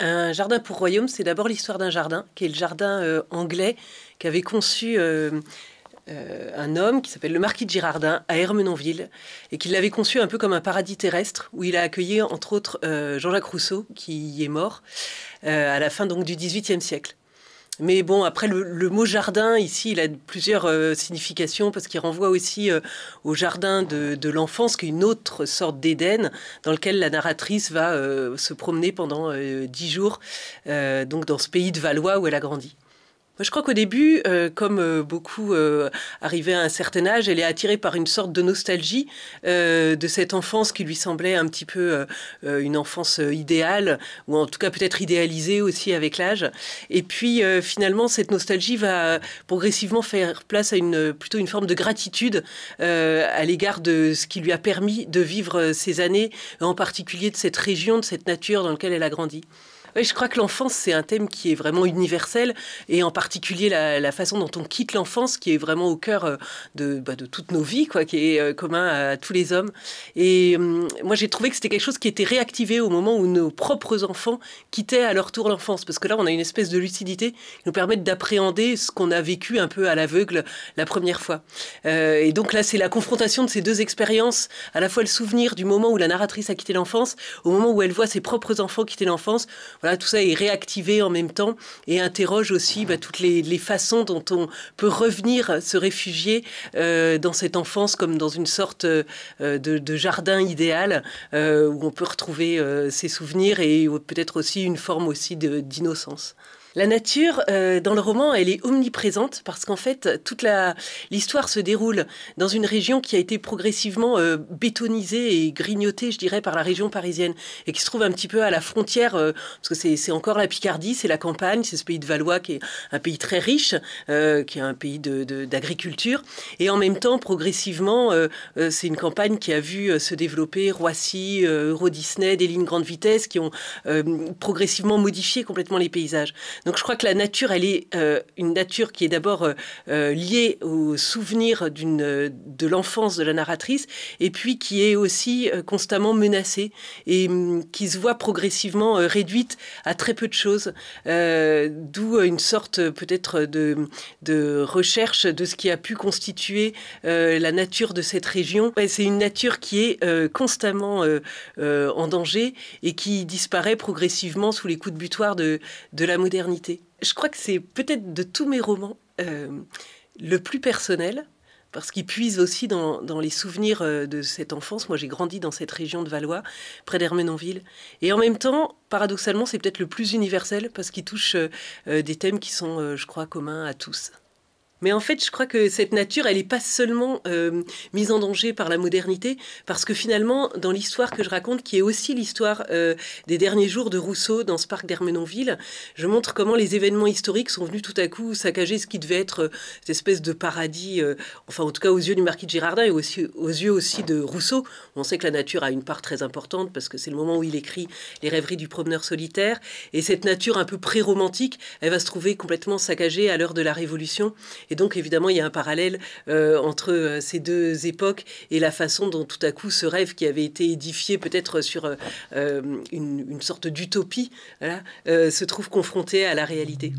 Un jardin pour royaume, c'est d'abord l'histoire d'un jardin, qui est le jardin euh, anglais qu'avait conçu euh, euh, un homme qui s'appelle le marquis de Girardin à Hermenonville, et qui l'avait conçu un peu comme un paradis terrestre, où il a accueilli entre autres Jean-Jacques Rousseau, qui y est mort, à la fin donc du XVIIIe siècle. Mais bon, après, le, mot jardin, ici, il a plusieurs euh, significations parce qu'il renvoie aussi euh, au jardin de, l'enfance, qui est une autre sorte d'Éden dans lequel la narratrice va euh, se promener pendant dix jours, donc dans ce pays de Valois où elle a grandi je crois qu'au début, euh, comme euh, beaucoup euh, arrivaient à un certain âge, elle est attirée par une sorte de nostalgie de cette enfance qui lui semblait un petit peu une enfance idéale, ou en tout cas peut-être idéalisée aussi avec l'âge. Et puis finalement, cette nostalgie va progressivement faire place à plutôt une forme de gratitude à l'égard de ce qui lui a permis de vivre ces années, en particulier de cette région, de cette nature dans laquelle elle a grandi je crois que l'enfance, c'est un thème qui est vraiment universel, et en particulier la, façon dont on quitte l'enfance, qui est vraiment au cœur euh, bah, de, toutes nos vies, quoi, qui est euh, commun à tous les hommes. Et hum, moi, j'ai trouvé que c'était quelque chose qui était réactivé au moment où nos propres enfants quittaient à leur tour l'enfance, parce que là, on a une espèce de lucidité qui nous permet d'appréhender ce qu'on a vécu un peu à l'aveugle la première fois. Euh, et donc là, c'est la confrontation de ces deux expériences, à la fois le souvenir du moment où la narratrice a quitté l'enfance, au moment où elle voit ses propres enfants quitter l'enfance tout ça est réactivé en même temps et interroge aussi bah, toutes les, façons dont on peut revenir se réfugier euh, dans cette enfance comme dans une sorte euh, de, jardin idéal euh, où on peut retrouver ses souvenirs et peut-être aussi une forme aussi d'innocence. La nature, euh, dans le roman, elle est omniprésente parce qu'en fait, toute l'histoire se déroule dans une région qui a été progressivement euh, bétonisée et grignotée, je dirais, par la région parisienne et qui se trouve un petit peu à la frontière, euh, parce que c'est encore la Picardie, c'est la campagne, c'est ce pays de Valois qui est un pays très riche, qui est un pays d'agriculture. et en même temps, progressivement, c'est une campagne qui a vu se développer Roissy, Euro Disney, des lignes grande vitesse qui ont progressivement modifié complètement les paysages. Donc je crois que la nature, elle est euh, une nature qui est d'abord euh, euh, liée au souvenir de l'enfance de la narratrice, et puis qui est aussi constamment menacée et hum, qui se voit progressivement réduite à très peu de choses, d'où une sorte peut-être de, recherche de ce qui a pu constituer la nature de cette région. C'est une nature qui est constamment en danger et qui disparaît progressivement sous les coups de butoir de, de la modernité. Je crois que c'est peut-être de tous mes romans euh, le plus personnel, parce qu'il puise aussi dans, les souvenirs euh, de cette enfance. Moi, j'ai grandi dans cette région de Valois, près d'Hermenonville. Et en même temps, paradoxalement, c'est peut-être le plus universel, parce qu'il touche euh, des thèmes qui sont, je crois, communs à tous. Mais en fait, je crois que cette nature, elle n'est pas seulement euh, mise en danger par la modernité, parce que finalement, dans l'histoire que je raconte, qui est aussi l'histoire euh, des derniers jours de Rousseau dans ce parc d'Hermenonville, je montre comment les événements historiques sont venus tout à coup saccager ce qui devait être euh, cette espèce de paradis, enfin en tout cas aux yeux du marquis de Girardin et aussi, aux yeux aussi de Rousseau. On sait que la nature a une part très importante, parce que c'est le moment où il écrit les rêveries du promeneur solitaire, et cette nature un peu pré-romantique, elle va se trouver complètement saccagée à l'heure de la Révolution. Et donc, évidemment, il y a un parallèle euh, entre euh, ces deux époques et la façon dont tout à coup ce rêve qui avait été édifié peut-être sur euh, une, sorte d'utopie se trouve confronté à la réalité.